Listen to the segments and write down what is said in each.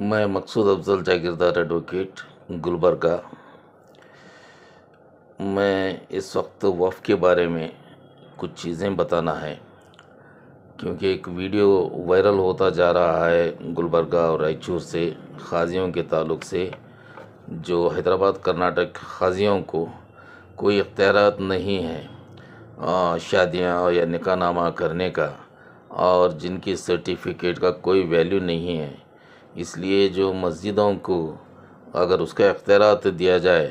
मैं मकसूद अफजल जागीरदार एडवोकेट गुलबर्गा मैं इस वक्त वफ़ के बारे में कुछ चीज़ें बताना है क्योंकि एक वीडियो वायरल होता जा रहा है गुलबर्गा और रायचूर से खाजियों के ताल्लुक से जो हैदराबाद कर्नाटक खाजियों को कोई इख्तियारत नहीं है शादियां या नामा करने का और जिनकी सर्टिफिकेट का कोई वैल्यू नहीं है इसलिए जो मस्जिदों को अगर उसका अख्तियारत दिया जाए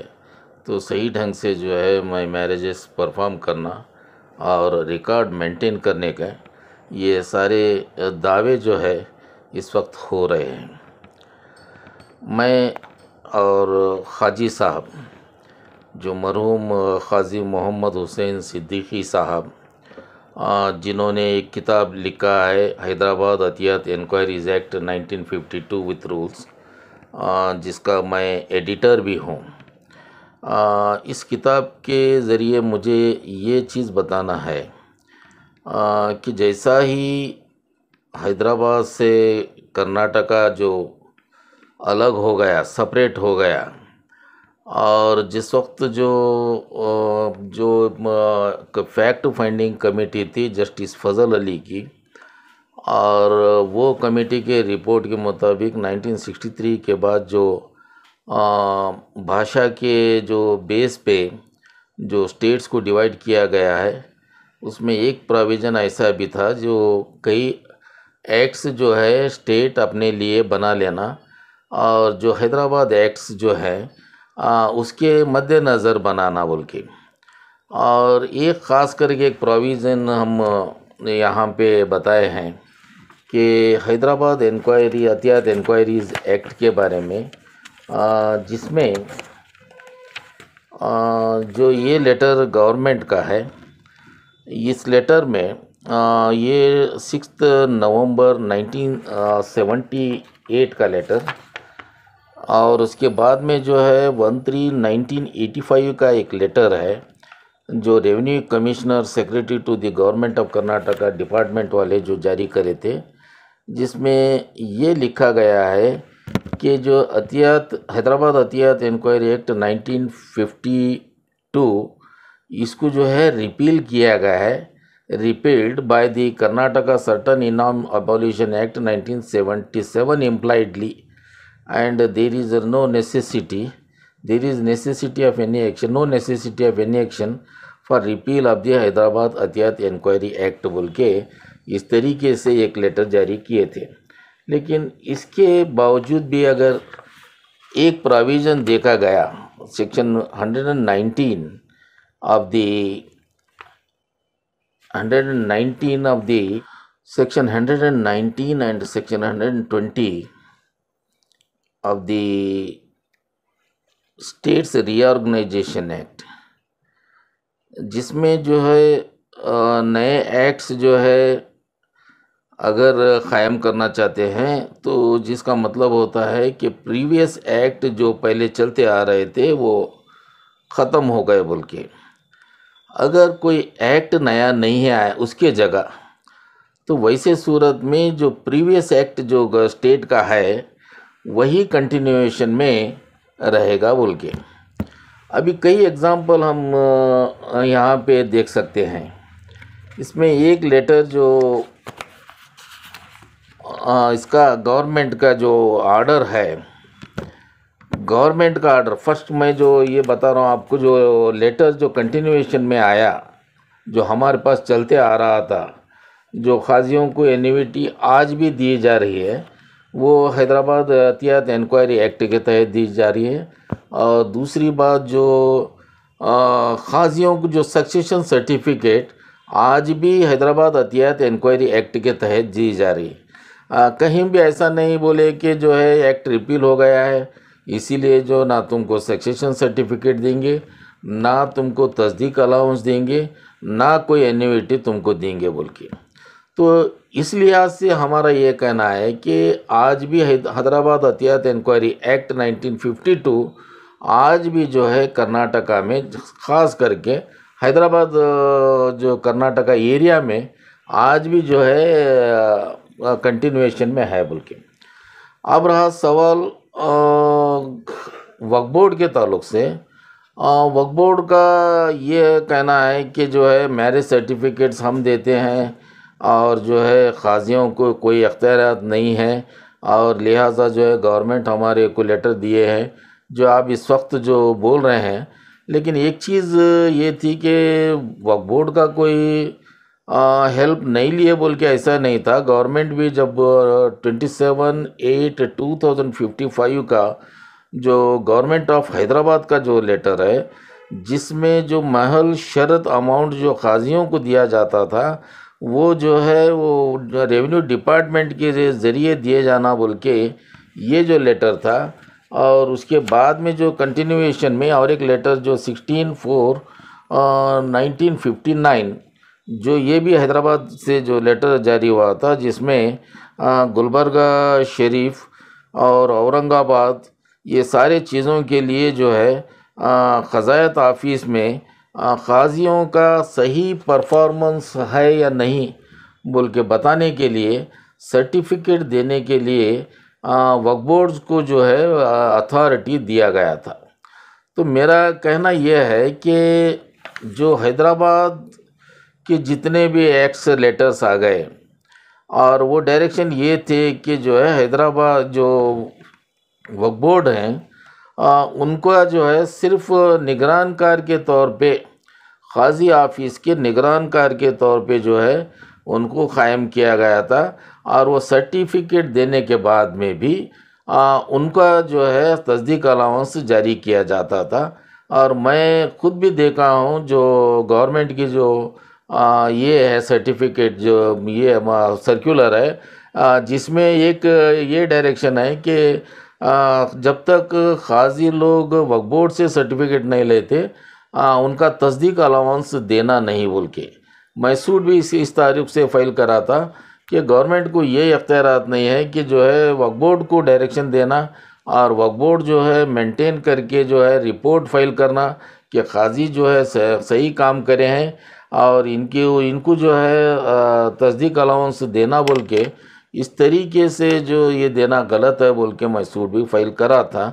तो सही ढंग से जो है मैं मैरिजेस परफॉर्म करना और रिकॉर्ड मेंटेन करने का ये सारे दावे जो है इस वक्त हो रहे हैं मैं और खाजी साहब जो मरहूम खाजी मोहम्मद हुसैन सिद्दीकी साहब जिन्होंने एक किताब लिखा है Hyderabad Atiyat inquiries act 1952 with rules जिसका मैं एडिटर भी हूँ इस किताब के ज़रिए मुझे ये चीज़ बताना है कि जैसा ही हैदराबाद से कर्नाटका जो अलग हो गया सेपरेट हो गया और जिस वक्त जो जो फैक्ट फाइंडिंग कमेटी थी जस्टिस फजल अली की और वो कमेटी के रिपोर्ट के मुताबिक 1963 के बाद जो भाषा के जो बेस पे जो स्टेट्स को डिवाइड किया गया है उसमें एक प्रोविज़न ऐसा भी था जो कई एक्ट्स जो है स्टेट अपने लिए बना लेना और जो हैदराबाद एक्ट्स जो है उसके मद्देनज़र बनाना बोल के और एक ख़ास करके एक प्रोविज़न हम यहाँ पे बताए हैं कि Hyderabad inquiry Atiyat inquiries act के बारे में जिसमें जो ये लेटर गवर्नमेंट का है इस लेटर में ये सिक्स नवंबर 1978 का लेटर और उसके बाद में जो है one three nineteen eighty five का एक लेटर है जो revenue commissioner secretary to the government of Karnataka department वाले जो जारी करे थे जिसमें ये लिखा गया है कि जो अतियात हैदराबाद अतियात इंक्वायरी एक्ट 1952 इसको जो है रिपील किया गया है repealed by the Karnataka certain Inam abolition act 1977 seventy seven impliedly and there is no necessity there is necessity of any action no necessity of any action for repeal of the hyderabad Atiyat enquiry act बोल के इस तरीके से एक letter जारी किए थे लेकिन इसके बावजूद भी अगर एक प्रोविज़न देखा गया section 119 of the 119 of the section 119 and section 120 of the states reorganisation act जिसमें जो है नए एक्ट्स जो है अगर क़ायम करना चाहते हैं तो जिसका मतलब होता है कि प्रीवियस एक्ट जो पहले चलते आ रहे थे वो ख़त्म हो गए बोल के अगर कोई एक्ट नया नहीं आया उसके जगह तो वैसे सूरत में जो प्रीवियस एक्ट जो स्टेट का है वही कंटिन्यूएशन में रहेगा बोल के अभी कई एग्ज़ाम्पल हम यहाँ पे देख सकते हैं इसमें एक लेटर जो इसका गवर्नमेंट का जो आर्डर है गवर्नमेंट का आर्डर फर्स्ट मैं जो ये बता रहा हूँ आपको जो लेटर जो कंटिन्यूएशन में आया जो हमारे पास चलते आ रहा था जो खाजियों को एनिविटी आज भी दी जा रही है वो हैदराबाद एहतियात इंक्वायरी एक्ट के तहत दी जा रही है और दूसरी बात जो खाजियों को जो सक्सेशन सर्टिफिकेट आज भी हैदराबाद अतियात इंक्वायरी एक्ट के तहत दी जा रही है कहीं भी ऐसा नहीं बोले कि जो है एक्ट रिपील हो गया है इसीलिए जो ना तुमको सक्सेशन सर्टिफिकेट देंगे ना तुमको तस्दीक अलाउंस देंगे ना कोई एन्यूटी तुमको देंगे बोल के तो इस लिहाज से हमारा ये कहना है कि आज भी हैदराबाद अतियात इंक्वायरी एक्ट 1952 आज भी जो है कर्नाटका में ख़ास करके हैदराबाद जो कर्नाटका एरिया में आज भी जो है कंटिन्यूएशन में है बोल के अब रहा सवाल वक्फ बोर्ड के ताल्लुक से वक्फ बोर्ड का ये कहना है कि जो है मैरिज सर्टिफिकेट्स हम देते हैं और जो है ख़ाजियों को कोई अख्तियार नहीं है और लिहाजा जो है गवर्नमेंट हमारे को लेटर दिए हैं जो आप इस वक्त जो बोल रहे हैं लेकिन एक चीज़ ये थी कि बोर्ड का कोई आ, हेल्प नहीं लिए बोल के ऐसा नहीं था गवर्नमेंट भी जब twenty seven eight two thousand fifty five का जो गवर्नमेंट ऑफ हैदराबाद का जो लेटर है जिसमें जो महल शरत अमाउंट जो खाज़ियों को दिया जाता था वो जो है वो रेवेन्यू डिपार्टमेंट के ज़रिए दिए जाना बोल के ये जो लेटर था और उसके बाद में जो कंटिन्यूएशन में और एक लेटर जो sixteen four nineteen fifty nine जो ये भी हैदराबाद से जो लेटर जारी हुआ था जिसमें गुलबर्गा शरीफ और औरंगाबाद ये सारे चीज़ों के लिए जो है ख़जायत ऑफिस में काजियों का सही परफॉर्मेंस है या नहीं बोल के बताने के लिए सर्टिफिकेट देने के लिए वक्फ बोर्ड्स को जो है अथॉरिटी दिया गया था तो मेरा कहना यह है कि जो हैदराबाद के जितने भी एक्स लेटर्स आ गए और वो डायरेक्शन ये थे कि जो है हैदराबाद जो वक्फ बोर्ड हैं उनका जो है सिर्फ निगरानकार के तौर पर खाजी आफिस के निगरानकार के तौर पर जो है उनको क़ायम किया गया था और वो सर्टिफिकेट देने के बाद में भी आ, उनका जो है तस्दीक अलाउंस जारी किया जाता था और मैं ख़ुद भी देखा हूँ जो गवर्नमेंट की जो आ, ये है सर्टिफिकेट जो ये सर्कुलर है जिसमें एक ये डायरेक्शन है कि जब तक खाजी लोग वक्फ बोर्ड से सर्टिफिकेट नहीं लेते उनका तस्दीक अलाउंस देना नहीं बोल के मैसूर भी इस इस तारीख से फाइल करा था कि गवर्नमेंट को ये अख्तियार नहीं है कि जो है वक्फ बोर्ड को डायरेक्शन देना और वक्फ बोर्ड जो है मेंटेन करके जो है रिपोर्ट फाइल करना कि खाजी जो है सही काम करे हैं और इनकी इनको जो है तस्दीक अलाउंस देना बोल के इस तरीके से जो ये देना गलत है बोल के मैं सूट भी फाइल करा था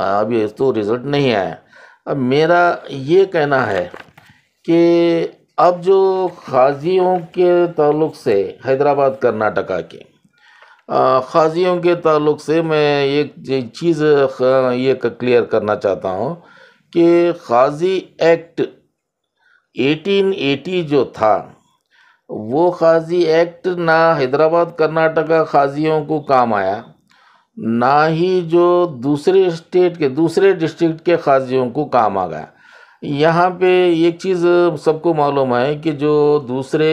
अब ये तो रिज़ल्ट नहीं आया अब मेरा ये कहना है कि अब जो खाजियों के ताल्लुक से हैदराबाद कर्नाटका के खाजियों के ताल्लुक से मैं एक चीज़ ये क्लियर करना चाहता हूँ कि खाजी एक्ट 1880 जो था वो खाजी एक्ट ना हैदराबाद कर्नाटका खाजियों को काम आया ना ही जो दूसरे स्टेट के दूसरे डिस्ट्रिक्ट के खाजियों को काम आ गया यहाँ पे एक चीज़ सबको मालूम है कि जो दूसरे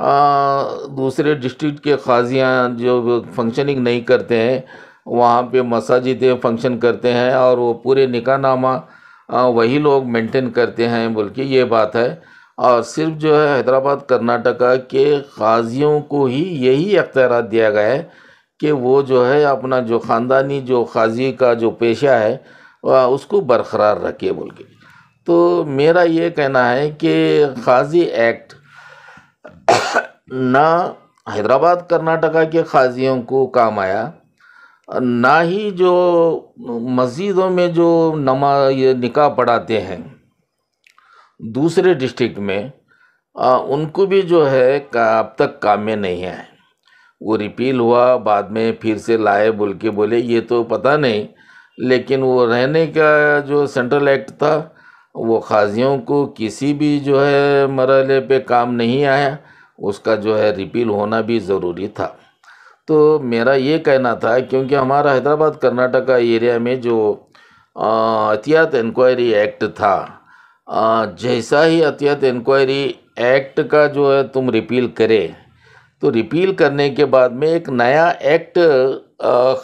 आ, दूसरे डिस्ट्रिक्ट के खाजियाँ जो फंक्शनिंग नहीं करते हैं वहाँ पे मसाजिदें फंक्शन करते हैं और वो पूरे नामा वही लोग मेंटेन करते हैं बोल के ये बात है और सिर्फ जो है हैदराबाद कर्नाटका के खाजियों को ही यही अख्तियार दिया गया है कि वो जो है अपना जो ख़ानदानी जो खाज़ी का जो पेशा है उसको बरकरार रखे बोल के तो मेरा ये कहना है कि खाज़ी एक्ट ना हैदराबाद कर्नाटका के खाजियों को काम आया ना ही जो मस्जिदों में जो नमा ये निकाह पढ़ाते हैं दूसरे डिस्ट्रिक्ट में आ, उनको भी जो है का अब तक काम में नहीं आए वो रिपील हुआ बाद में फिर से लाए बोल के बोले ये तो पता नहीं लेकिन वो रहने का जो सेंट्रल एक्ट था वो खाजियों को किसी भी जो है मरहले पे काम नहीं आया उसका जो है रिपील होना भी ज़रूरी था तो मेरा ये कहना था क्योंकि हमारा हैदराबाद कर्नाटका एरिया में जो एहतियात इंक्वायरी एक्ट था जैसा ही अत्यत इंक्वायरी एक्ट का जो है तुम रिपील करे तो रिपील करने के बाद में एक नया एक्ट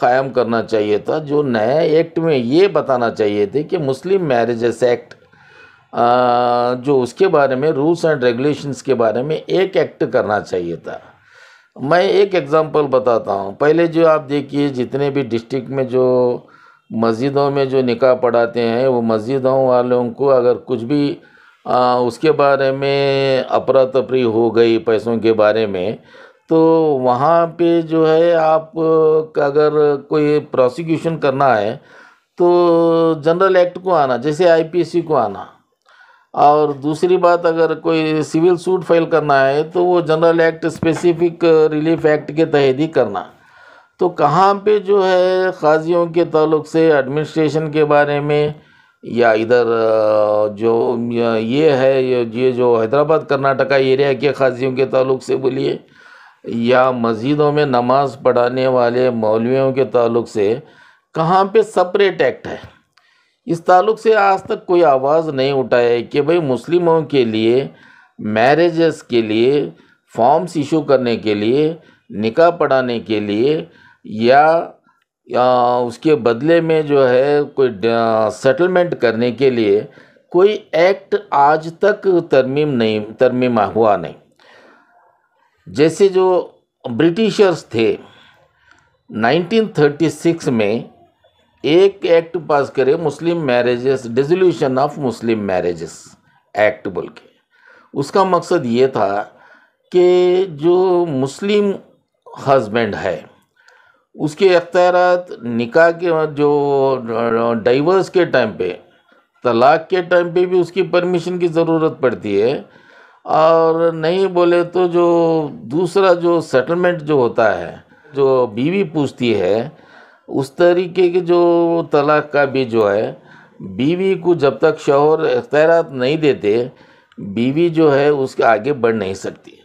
क़ायम करना चाहिए था जो नया एक्ट में ये बताना चाहिए थे कि मुस्लिम मैरिजेस एक्ट जो उसके बारे में रूल्स एंड रेगुलेशंस के बारे में एक एक्ट करना चाहिए था मैं एक एग्ज़ाम्पल बताता हूँ पहले जो आप देखिए जितने भी डिस्ट्रिक्ट में जो मस्जिदों में जो निकाह पढ़ाते हैं वो मस्जिदों वालों को अगर कुछ भी आ, उसके बारे में अपरा तफरी हो गई पैसों के बारे में तो वहाँ पे जो है आप अगर कोई प्रोसिक्यूशन करना है तो जनरल एक्ट को आना जैसे आईपीसी को आना और दूसरी बात अगर कोई सिविल सूट फाइल करना है तो वो general act specific relief act के तहत ही करना तो कहाँ पे जो है खाजियों के तलुक़ से एडमिनिस्ट्रेशन के बारे में या इधर जो ये है ये जो हैदराबाद कर्नाटका एरिया के ख़ाज़ियों के तल्ल से बोलिए या मस्जिदों में नमाज पढ़ाने वाले मौलवियों के तल्ल से कहाँ पे सपरेट एक्ट है इस ताल्लुक से आज तक कोई आवाज़ नहीं उठाया कि भाई मुस्लिमों के लिए मैरिजेस के लिए फॉर्म्स इशू करने के लिए निकाह पढ़ाने के लिए या, या उसके बदले में जो है कोई सेटलमेंट करने के लिए कोई एक्ट आज तक तरमीम नहीं तरमीम हुआ नहीं जैसे जो ब्रिटिशर्स थे 1936 में एक एक्ट पास करे Muslim marriages dissolution of Muslim marriages act बोल के उसका मकसद ये था कि जो मुस्लिम हस्बैंड है उसके अख्तियार निकाह के जो डाइवर्स के टाइम पे तलाक़ के टाइम पे भी उसकी परमिशन की ज़रूरत पड़ती है और नहीं बोले तो जो दूसरा जो सेटलमेंट जो होता है जो बीवी पूछती है उस तरीके के जो तलाक़ का भी जो है बीवी को जब तक शोहर अख्तियारत नहीं देते बीवी जो है उसके आगे बढ़ नहीं सकती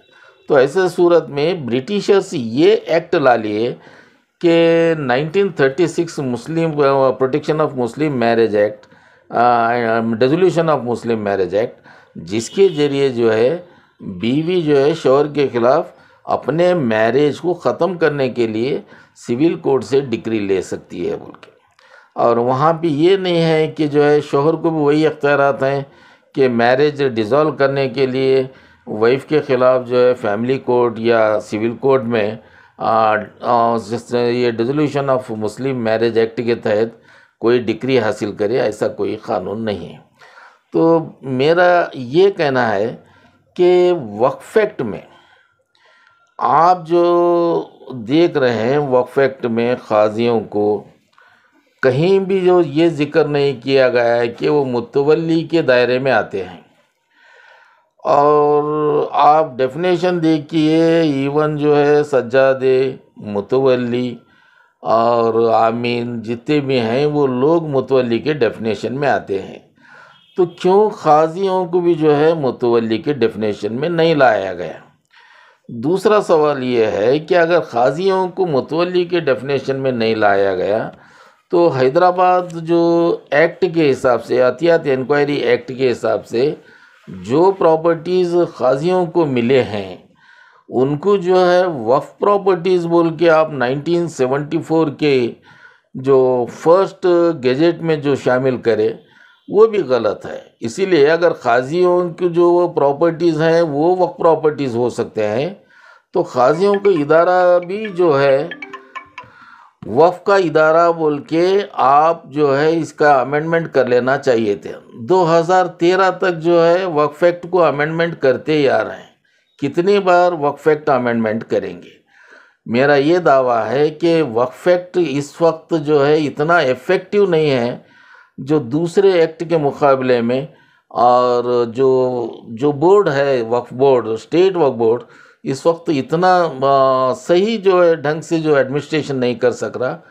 तो ऐसे सूरत में ब्रिटिशर्स ये एक्ट ला लिए कि 1936 Muslim protection of Muslim marriage act resolution of Muslim marriage act जिसके ज़रिए जो है बीवी जो है शोहर के ख़िलाफ़ अपने मैरिज को ख़त्म करने के लिए सिविल कोर्ट से डिग्री ले सकती है बोल के और वहाँ पे ये नहीं है कि जो है शोहर को भी वही अख्तियार हैं कि मैरिज डिज़ोल्व करने के लिए वाइफ़ के ख़िलाफ़ जो है फैमिली कोर्ट या सिविल कोर्ट में ये dissolution of Muslim marriage act के तहत कोई डिक्री हासिल करे ऐसा कोई कानून नहीं है तो मेरा ये कहना है कि वक्फ एक्ट में आप जो देख रहे हैं वक्फ एक्ट में खाजियों को कहीं भी जो ये ज़िक्र नहीं किया गया है कि वो मुतवली के दायरे में आते हैं और आप डेफिनेशन देखिए इवन जो है सज्जादे मुतवली और आमीन जितने भी हैं वो लोग मुतवली के डेफिनेशन में आते हैं तो क्यों खाजियों को भी जो है मुतवली के डेफिनेशन में नहीं लाया गया दूसरा सवाल ये है कि अगर खाजियों को मुतवली के डेफिनेशन में नहीं लाया गया तो हैदराबाद जो एक्ट के हिसाब से अतियात इंक्वायरी एक्ट के हिसाब से जो प्रॉपर्टीज़ खाजियों को मिले हैं उनको जो है वफ प्रॉपर्टीज़ बोल के आप 1974 के जो फर्स्ट गेजेट में जो शामिल करें वो भी गलत है इसीलिए अगर खाजियों की जो प्रॉपर्टीज़ हैं वो वफ प्रॉपर्टीज़ हो सकते हैं तो खाजियों का इदारा भी जो है वफ का इदारा बोल के आप जो है इसका अमेंडमेंट कर लेना चाहिए थे 2013 तक जो है वक्फ एक्ट को अमेंडमेंट करते ही आ रहे हैं कितनी बार वक्फ एक्ट अमेंडमेंट करेंगे मेरा ये दावा है कि वक्फ एक्ट इस वक्त जो है इतना इफ़ेक्टिव नहीं है जो दूसरे एक्ट के मुकाबले में और जो जो बोर्ड है Waqf board state Waqf board इस वक्त इतना सही जो है ढंग से जो एडमिनिस्ट्रेशन नहीं कर सक रहा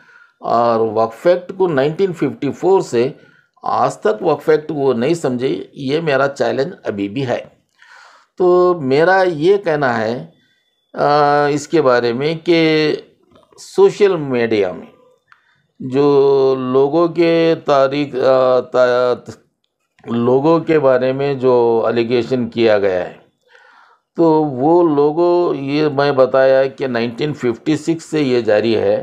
और वक्फ एक्ट को 1954 से आज तक वक्फ एक्ट नहीं समझे ये मेरा चैलेंज अभी भी है तो मेरा ये कहना है आ, इसके बारे में कि सोशल मीडिया में जो लोगों के तारीख ता, लोगों के बारे में जो एलिगेशन किया गया है तो वो लोगों ये मैं बताया कि 1956 से ये जारी है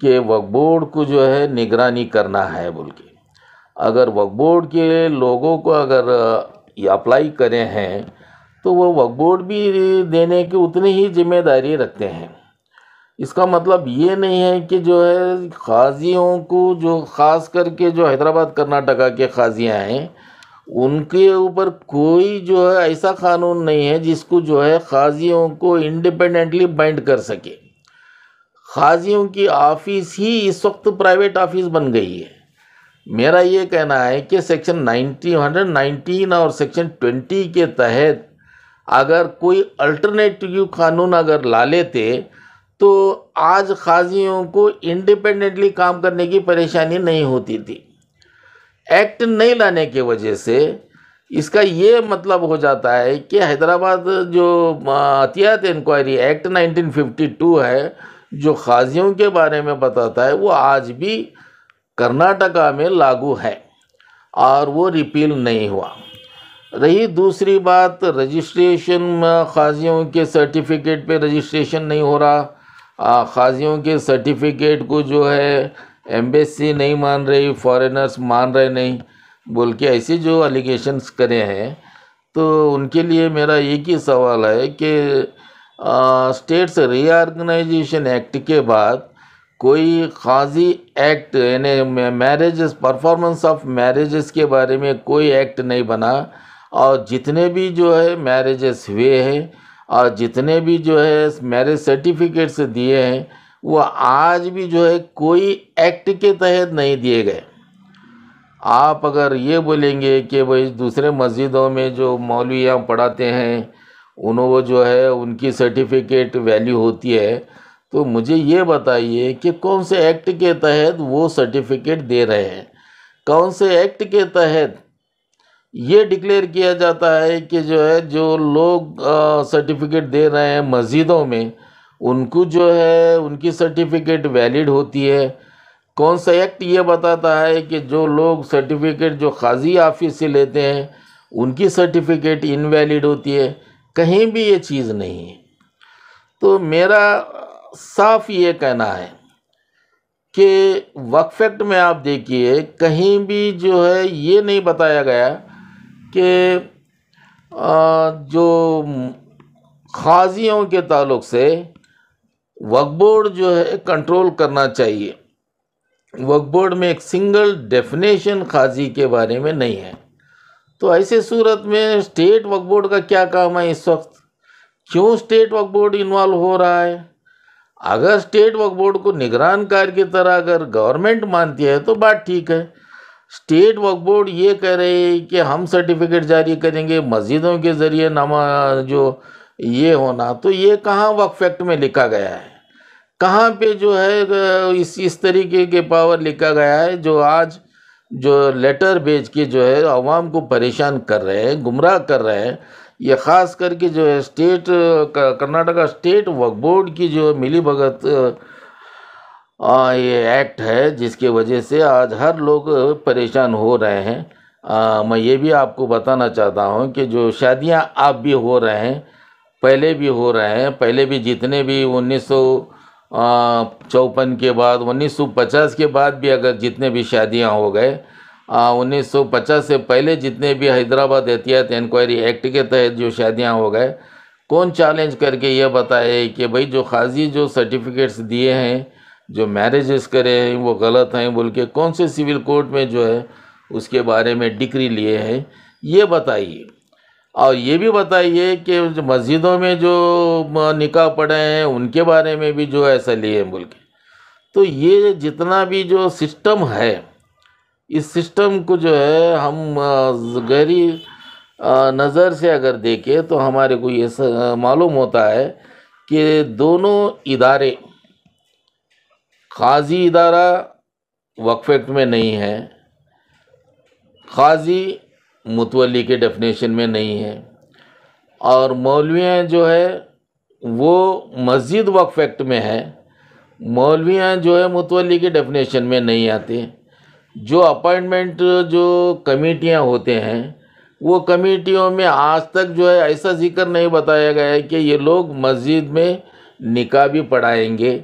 कि वक्फ बोर्ड को जो है निगरानी करना है बोल के अगर वक्फ बोर्ड के लोगों को अगर अप्लाई करें हैं तो वो वक्फ बोर्ड भी देने की उतनी ही जिम्मेदारी रखते हैं इसका मतलब ये नहीं है कि जो है खाजियों को जो ख़ास करके जो हैदराबाद कर्नाटका के खाजियाँ हैं उनके ऊपर कोई जो है ऐसा कानून नहीं है जिसको जो है खाजियों को इंडिपेंडेंटली बाइंड कर सके खाज़ियों की ऑफिस ही इस वक्त प्राइवेट ऑफिस बन गई है मेरा ये कहना है कि सेक्शन नाइनटी हंड्रेड नाइनटीन और सेक्शन ट्वेंटी के तहत अगर कोई अल्टरनेटिव कानून अगर ला लेते तो आज खाज़ियों को इंडिपेंडेंटली काम करने की परेशानी नहीं होती थी एक्ट नहीं लाने के वजह से इसका ये मतलब हो जाता है कि हैदराबाद जो अतियात इंक्वायरी एक्ट 1952 है जो खाजियों के बारे में बताता है वो आज भी कर्नाटका में लागू है और वो रिपील नहीं हुआ रही दूसरी बात रजिस्ट्रेशन खाजियों के सर्टिफिकेट पे रजिस्ट्रेशन नहीं हो रहा खाजियों के सर्टिफिकेट को जो है एम्बेसी नहीं मान रही फॉरेनर्स मान रहे नहीं बोल के ऐसे जो एलिगेशंस करे हैं तो उनके लिए मेरा एक ही सवाल है कि स्टेट्स रीआर्गनाइजेशन एक्ट के बाद कोई खाजी एक्ट यानी मैरिजेस परफॉर्मेंस ऑफ मैरिजेस के बारे में कोई एक्ट नहीं बना और जितने भी जो है मैरिजेस हुए हैं और जितने भी जो है मैरिज सर्टिफिकेट्स दिए हैं वो आज भी जो है कोई एक्ट के तहत नहीं दिए गए आप अगर ये बोलेंगे कि भाई दूसरे मस्जिदों में जो मौलवियाँ पढ़ाते हैं उन्होंने जो है उनकी सर्टिफिकेट वैल्यू होती है तो मुझे ये बताइए कि कौन से एक्ट के तहत वो सर्टिफिकेट दे रहे हैं कौन से एक्ट के तहत ये डिक्लेयर किया जाता है कि जो है जो लोग सर्टिफिकेट दे रहे हैं मस्जिदों में उनको जो है उनकी सर्टिफिकेट वैलिड होती है कौन सा एक्ट ये बताता है कि जो लोग सर्टिफिकेट जो खाज़ी ऑफिस से लेते हैं उनकी सर्टिफिकेट इनवैलिड होती है कहीं भी ये चीज़ नहीं है तो मेरा साफ ये कहना है कि वक्फ एक्ट में आप देखिए कहीं भी जो है ये नहीं बताया गया कि जो खाजियों के ताल्लुक से वक्फ बोर्ड जो है कंट्रोल करना चाहिए वक्फ बोर्ड में एक सिंगल डेफिनेशन खाजी के बारे में नहीं है तो ऐसे सूरत में स्टेट वर्क बोर्ड का क्या काम है इस वक्त क्यों स्टेट वर्क बोर्ड इन्वॉल्व हो रहा है अगर स्टेट वर्क बोर्ड को कार्य की तरह अगर गवर्नमेंट मानती है तो बात ठीक है स्टेट वर्क बोर्ड ये कह रहे हैं कि हम सर्टिफिकेट जारी करेंगे मस्जिदों के ज़रिए नमा जो ये होना तो ये कहाँ वक्फ एक्ट में लिखा गया है कहाँ पे जो है इस इस तरीके के पावर लिखा गया है जो आज जो लेटर भेज के जो है आवाम को परेशान कर रहे हैं गुमराह कर रहे हैं ये ख़ास करके जो है state Karnataka state Waqf board की जो मिली भगत आ, ये एक्ट है जिसके वजह से आज हर लोग परेशान हो रहे हैं आ, मैं ये भी आपको बताना चाहता हूँ कि जो शादियाँ आप भी हो रहे हैं पहले भी हो रहे हैं पहले भी जितने भी उन्नीस सौ चौपन के बाद 1950 के बाद भी अगर जितने भी शादियां हो गए 1950 से पहले जितने भी हैदराबाद एहतियात इंक्वायरी एक्ट के तहत जो शादियां हो गए कौन चैलेंज करके ये बताए कि भाई जो खाजी जो सर्टिफिकेट्स दिए हैं जो मैरिजेस करे हैं वो गलत हैं बोल के कौन से सिविल कोर्ट में जो है उसके बारे में डिग्री लिए हैं ये बताइए और ये भी बताइए कि मस्जिदों में जो निकाह पड़े हैं उनके बारे में भी जो ऐसा लिए बोल के तो ये जितना भी जो सिस्टम है इस सिस्टम को जो है हम गहरी नज़र से अगर देखें तो हमारे को ये मालूम होता है कि दोनों इदारे ख़ाज़ी इदारा वक्फ एक्ट में नहीं है खाजी मुतवली के डेफिनेशन में नहीं है और मौलवियाँ जो है वो मस्जिद वक्फ एक्ट में है मौलवियाँ जो है मुतवली के डेफिनेशन में नहीं आते जो अपॉइंटमेंट जो कमेटियाँ होते हैं वो कमेटियों में आज तक जो है ऐसा जिक्र नहीं बताया गया है कि ये लोग मस्जिद में निका भी पढ़ाएंगे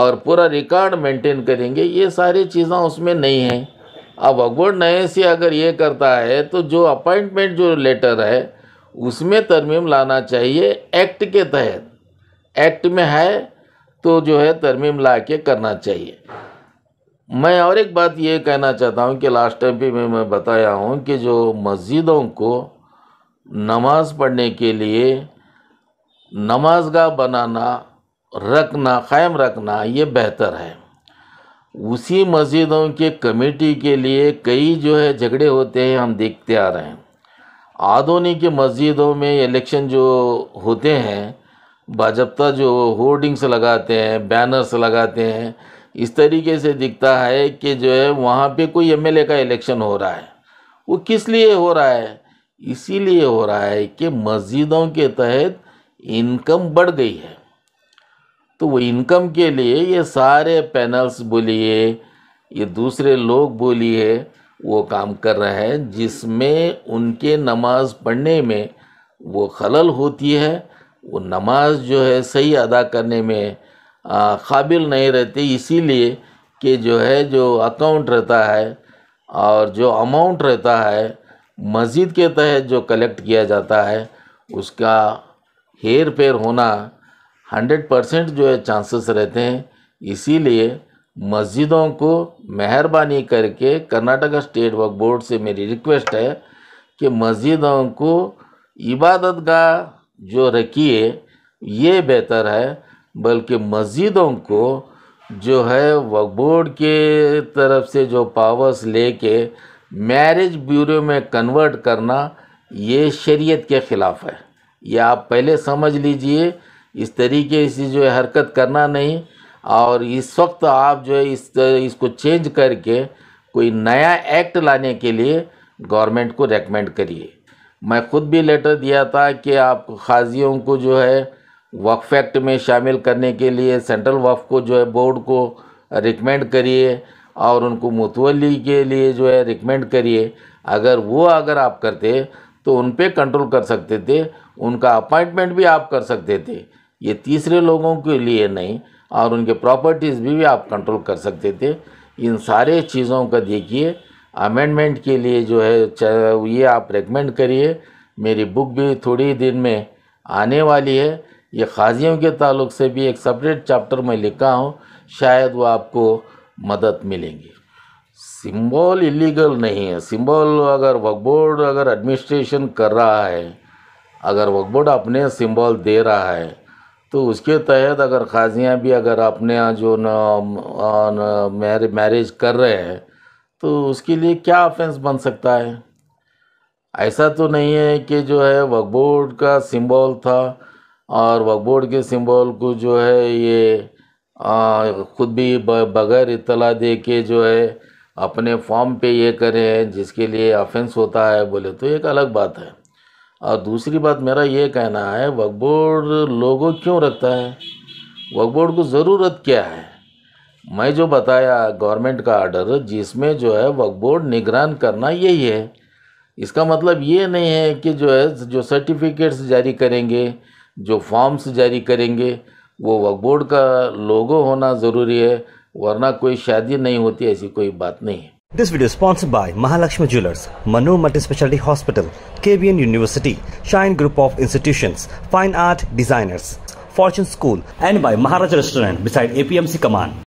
और पूरा रिकॉर्ड मेंटेन करेंगे ये सारी चीज़ें उसमें नहीं हैं अब अकबर नए से अगर ये करता है तो जो अपॉइंटमेंट जो लेटर है उसमें तरमीम लाना चाहिए एक्ट के तहत एक्ट में है तो जो है तरमीम ला के करना चाहिए मैं और एक बात ये कहना चाहता हूँ कि लास्ट टाइम भी मैं मैं बताया हूँ कि जो मस्जिदों को नमाज पढ़ने के लिए नमाजगाह बनाना रखना कायम रखना ये बेहतर है उसी मस्जिदों के कमेटी के लिए कई जो है झगड़े होते हैं हम देखते आ रहे हैं आधुनिक मस्जिदों में इलेक्शन जो होते हैं बाजबता जो होर्डिंग्स लगाते हैं बैनर्स लगाते हैं इस तरीके से दिखता है कि जो है वहाँ पे कोई एमएलए का इलेक्शन हो रहा है वो किस लिए हो रहा है इसीलिए हो रहा है कि मस्जिदों के तहत इनकम बढ़ गई है तो वो इनकम के लिए ये सारे पैनल्स बोलिए ये दूसरे लोग बोलिए वो काम कर रहा है जिसमें उनके नमाज पढ़ने में वो खलल होती है वो नमाज जो है सही अदा करने में काबिल नहीं रहते इसीलिए कि जो है जो अकाउंट रहता है और जो अमाउंट रहता है मस्जिद के तहत जो कलेक्ट किया जाता है उसका हेर फेर होना हंड्रेड परसेंट जो है चांसेस रहते हैं इसीलिए मस्जिदों को मेहरबानी करके कर्नाटका स्टेट वक्फ बोर्ड से मेरी रिक्वेस्ट है कि मस्जिदों को इबादत का जो रखिए ये बेहतर है बल्कि मस्जिदों को जो है वक्फ बोर्ड के तरफ से जो पावर्स लेके मैरिज ब्यूरो में कन्वर्ट करना ये शरीयत के ख़िलाफ़ है ये आप पहले समझ लीजिए इस तरीके से जो है हरकत करना नहीं और इस वक्त आप जो है इस इसको चेंज करके कोई नया एक्ट लाने के लिए गवर्नमेंट को रेकमेंड करिए मैं ख़ुद भी लेटर दिया था कि आप खाजियों को जो है वक्फ एक्ट में शामिल करने के लिए सेंट्रल वक्फ को जो है बोर्ड को रिकमेंड करिए और उनको मुतवली के लिए जो है रिकमेंड करिए अगर वो अगर आप करते तो उन पर कंट्रोल कर सकते थे उनका अपॉइंटमेंट भी आप कर सकते थे ये तीसरे लोगों के लिए नहीं और उनके प्रॉपर्टीज़ भी, भी आप कंट्रोल कर सकते थे इन सारे चीज़ों का देखिए अमेंडमेंट के लिए जो है ये आप रेकमेंड करिए मेरी बुक भी थोड़ी दिन में आने वाली है ये खाजियों के ताल्लुक से भी एक सेपरेट चैप्टर में लिखा हूँ शायद वो आपको मदद मिलेंगी सिंबल इलीगल नहीं है सिंबल अगर वक़ बोर्ड अगर एडमिनिस्ट्रेशन कर रहा है अगर वक़बोर्ड बोर्ड अपने सिंबल दे रहा है तो उसके तहत अगर खाजियाँ भी अगर अपने यहाँ जो न मैरिज कर रहे हैं तो उसके लिए क्या ऑफेंस बन सकता है ऐसा तो नहीं है कि जो है वकबोर्ड बोर्ड का सिंबल था और वक़बोर्ड के सिंबल को जो है ये खुद भी बगैर इतला दे के जो है अपने फॉर्म पे ये करें जिसके लिए ऑफेंस होता है बोले तो एक अलग बात है और दूसरी बात मेरा ये कहना है वक्फ बोर्ड लोगों क्यों रखता है वक्फ बोर्ड को ज़रूरत क्या है मैं जो बताया गवर्नमेंट का आर्डर जिसमें जो है वक्फ बोर्ड निगरान करना यही है इसका मतलब ये नहीं है कि जो है जो सर्टिफिकेट्स जारी करेंगे जो फॉर्म्स जारी करेंगे वो वक्फ बोर्ड का लोगो होना ज़रूरी है वरना कोई शादी नहीं होती ऐसी कोई बात नहीं है This video is sponsored by Mahalakshmi Jewelers, Manu Multispeciality Hospital, KBN University, Shine Group of Institutions, Fine Art Designers, Fortune School and by Maharaja Restaurant beside APMC Command.